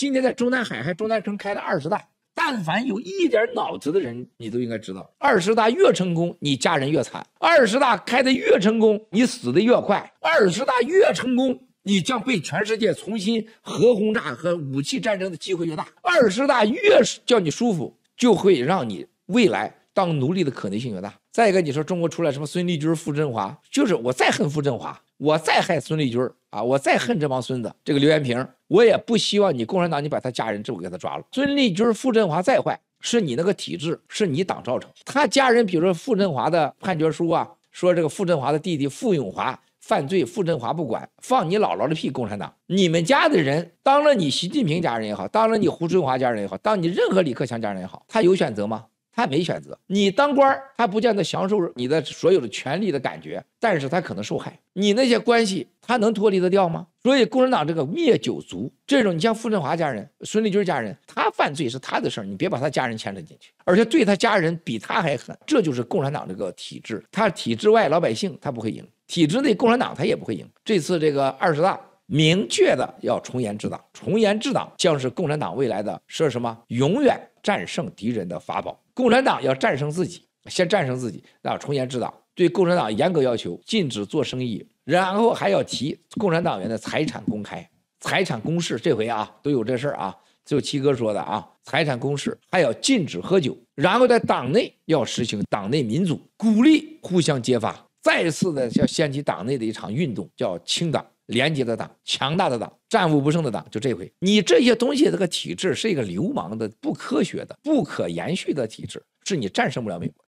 今天在中南海还中南城开的二十大，但凡有一点脑子的人，你都应该知道，二十大越成功，你家人越惨；二十大开的越成功，你死的越快；二十大越成功，你将被全世界重新核轰炸和武器战争的机会越大；二十大越是叫你舒服，就会让你未来当奴隶的可能性越大。再一个，你说中国出来什么孙立军、傅振华，就是我再恨傅振华。我再害孙立军儿啊！我再恨这帮孙子，这个刘延平，我也不希望你共产党，你把他家人这不给他抓了。孙立军、傅振华再坏，是你那个体制，是你党造成。他家人，比如说傅振华的判决书啊，说这个傅振华的弟弟傅永华犯罪，傅振华不管，放你姥姥的屁！共产党，你们家的人当了你习近平家人也好，当了你胡春华家人也好，当你任何李克强家人也好，他有选择吗？他没选择，你当官他不见得享受你的所有的权利的感觉，但是他可能受害。你那些关系，他能脱离得掉吗？所以共产党这个灭九族这种，你像傅振华家人、孙立军家人，他犯罪是他的事儿，你别把他家人牵扯进去，而且对他家人比他还狠。这就是共产党这个体制，他体制外老百姓他不会赢，体制内共产党他也不会赢。这次这个二十大。明确的要从严治党，从严治党将是共产党未来的是什么？永远战胜敌人的法宝。共产党要战胜自己，先战胜自己，要从严治党，对共产党严格要求，禁止做生意，然后还要提共产党员的财产公开、财产公示。这回啊，都有这事儿啊。就七哥说的啊，财产公示，还要禁止喝酒，然后在党内要实行党内民主，鼓励互相揭发，再次的要掀起党内的一场运动，叫清党。廉洁的党，强大的党，战无不胜的党，就这回。你这些东西，这个体制是一个流氓的、不科学的、不可延续的体制，是你战胜不了美国。